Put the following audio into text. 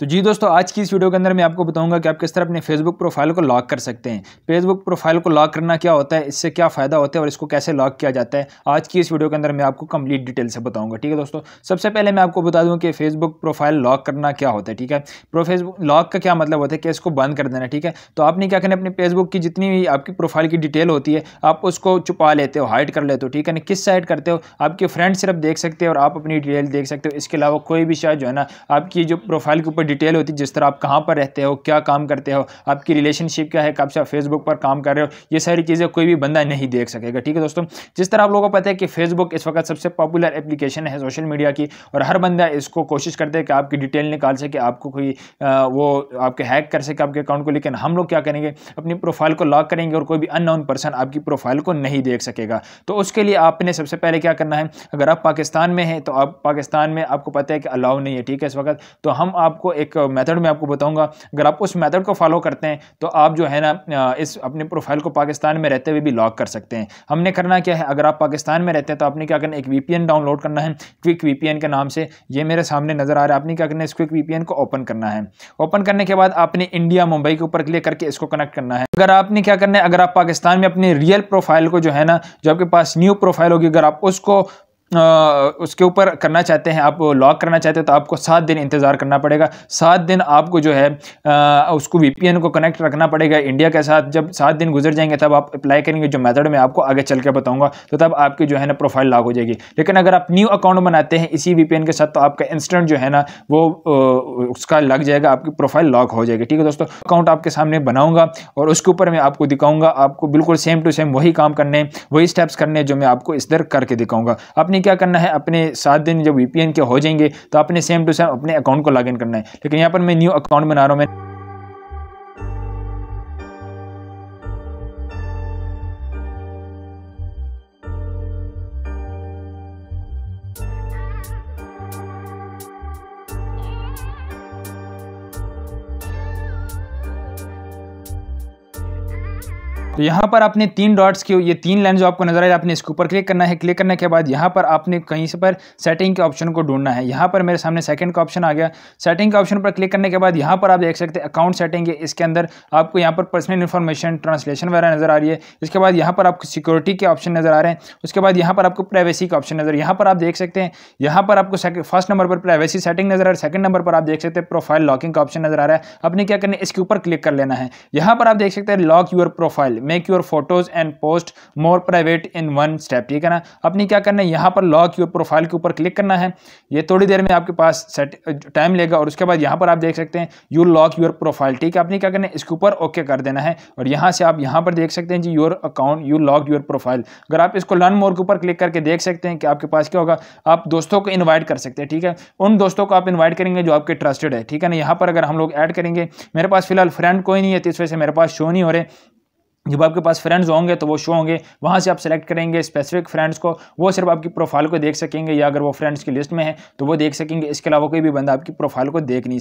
तो जी दोस्तों आज की इस वीडियो के अंदर मैं आपको बताऊंगा कि आप किस तरह अपने फेसबुक प्रोफाइल को लॉक कर सकते हैं फेसबुक प्रोफाइल को लॉक करना क्या होता है इससे क्या फ़ायदा होता है और इसको कैसे लॉक किया जाता है आज की इस वीडियो के अंदर मैं आपको कंप्लीट डिटेल से बताऊंगा ठीक है दोस्तों सबसे पहले मैं आपको बता दूँ कि फेसबुक प्रोफाइल लॉक करना क्या होता है ठीक है प्रोफेसबुक लॉक का क्या मतलब होता है कि इसको बंद कर देना ठीक है तो आपने क्या करना अपने फेसबुक की जितनी भी आपकी प्रोफाइल की डिटेल होती है आप उसको छुपा लेते हो हाइड कर लेते हो ठीक है ना किस साइड करते हो आपके फ्रेंड सिर्फ देख सकते हो और आप अपनी डिटेल देख सकते हो इसके अलावा कोई भी शायद जो है ना आपकी जो प्रोफाइल के ऊपर डिटेल होती है जिस तरह आप कहाँ पर रहते हो क्या काम करते हो आपकी रिलेशनशिप क्या है कब से आप फेसबुक पर काम कर रहे हो ये सारी चीज़ें कोई भी बंदा नहीं देख सकेगा ठीक है दोस्तों जिस तरह आप लोगों को पता है कि फेसबुक इस वक्त सबसे पॉपुलर एप्लीकेशन है सोशल मीडिया की और हर बंदा इसको कोशिश करते हैं कि आपकी डिटेल निकाल सके आपको कोई वो आपके हैक कर सके आपके अकाउंट को लेकिन हम लोग क्या करेंगे अपनी प्रोफाइल को लॉक करेंगे और कोई भी अननोन पर्सन आपकी प्रोफाइल को नहीं देख सकेगा तो उसके लिए आपने सबसे पहले क्या करना है अगर आप पाकिस्तान में हैं तो आप पाकिस्तान में आपको पता है कि अलाउ नहीं है ठीक है इस वक्त तो हम आपको एक मेथड मैं आपको बताऊंगा अगर आप उस मेथड को फॉलो करते हैं तो आप जो है ना इस अपने प्रोफाइल को पाकिस्तान में रहते हुए भी लॉक कर सकते हैं हमने करना क्या है अगर आप पाकिस्तान में रहते हैं तो आपने क्या करना एक वी डाउनलोड करना है क्विक वी के नाम से ये मेरे सामने नज़र आ रहा है आपने क्या करना है इस क्विक वी को ओपन करना है ओपन करने के बाद आपने इंडिया मुंबई के ऊपर क्लियर करके इसको कनेक्ट करना है अगर आपने क्या करना है अगर आप पाकिस्तान में अपने रियल प्रोफाइल को जो है ना जो आपके पास न्यू प्रोफाइल होगी अगर आप उसको उसके ऊपर करना चाहते हैं आप लॉक करना चाहते हैं तो आपको सात दिन इंतज़ार करना पड़ेगा सात दिन आपको जो है उसको वी को कनेक्ट रखना पड़ेगा इंडिया के साथ जब सात दिन गुजर जाएंगे तब आप अप्लाई करेंगे जो मेथड में आपको आगे चल के बताऊँगा तो तब आपकी जो है ना प्रोफाइल लॉक हो जाएगी लेकिन अगर आप न्यू अकाउंट बनाते हैं इसी वी के साथ तो आपका इंस्टेंट जो है ना वो उसका लग जाएगा आपकी प्रोफाइल लॉक हो जाएगी ठीक है दोस्तों अकाउंट आपके सामने बनाऊँगा और उसके ऊपर मैं आपको दिखाऊँगा आपको बिल्कुल सेम टू सेम वही काम करने वही स्टेप्स करने जो मैं आपको इस दर करके दिखाऊँगा अपनी क्या करना है अपने सात दिन जब वी के हो जाएंगे तो आपने सेम टू सेम अपने अकाउंट को इन करना है लेकिन यहाँ पर मैं न्यू अकाउंट बना रहा हूँ मैं तो यहाँ पर आपने तीन डॉट्स की ये तीन लाइन जो आपको नजर आए आपने इसके ऊपर क्लिक करना है क्लिक करने के बाद यहाँ पर आपने कहीं से पर सेटिंग के ऑप्शन को ढूंढना है यहाँ पर मेरे सामने सेकंड का ऑप्शन आ गया सेटिंग के ऑप्शन पर क्लिक करने के बाद यहाँ पर आप देख सकते हैं अकाउंट सेटिंग है इसके अंदर आपको यहाँ पर पर्सनल इन्फॉर्मेशन ट्रांसलेशन वगैरह नजर आ रही है इसके बाद यहाँ पर आपको सिक्योरिटी के ऑप्शन नजर आ रहे हैं उसके बाद यहाँ पर आपको प्राइवेसी का ऑप्शन नजर यहाँ पर आप देख सकते हैं यहाँ पर आपको फर्स्ट नंबर पर प्राइवेसी सेटिंग नजर आ रहा है सेकंड नंबर पर आप देख सकते हैं प्रोफाइल लॉकिंग का ऑप्शन नजर आ रहा है आपने क्या करना है इसके ऊपर क्लिक कर लेना है यहाँ पर आप देख सकते हैं lock your profile make your photos and post more private in one step ठीक है ना अपनी क्या करना है यहाँ पर लॉक योर प्रोफाइल के ऊपर क्लिक करना है ये थोड़ी देर में आपके पास सेट टाइम लेगा और उसके बाद यहाँ पर आप देख सकते हैं यू लॉक योर प्रोफाइल ठीक है आपने क्या करना है इसके ऊपर ओके कर देना है और यहाँ से आप यहाँ पर देख सकते हैं जी your account you lock your profile अगर आप इसको लर्न मोर के ऊपर क्लिक करके देख सकते हैं कि आपके पास क्या होगा आप दोस्तों को इन्वाइट कर सकते हैं ठीक है उन दोस्तों को आप इन्वाइट करेंगे जो आपके ट्रस्टेड है ठीक है ना यहाँ पर अगर हम लोग ऐड करेंगे मेरे पास फिलहाल फ्रेंड कोई नहीं है तो इस वजह से मेरे पास शो नहीं हो रहे जब आपके पास फ्रेंड्स होंगे तो वो शो होंगे वहाँ से आप सेलेक्ट करेंगे स्पेसिफिक फ्रेंड्स को वो सिर्फ आपकी प्रोफाइल को देख सकेंगे या अगर वो फ्रेंड्स की लिस्ट में है तो वो देख सकेंगे इसके अलावा कोई भी बंदा आपकी प्रोफाइल को देख नहीं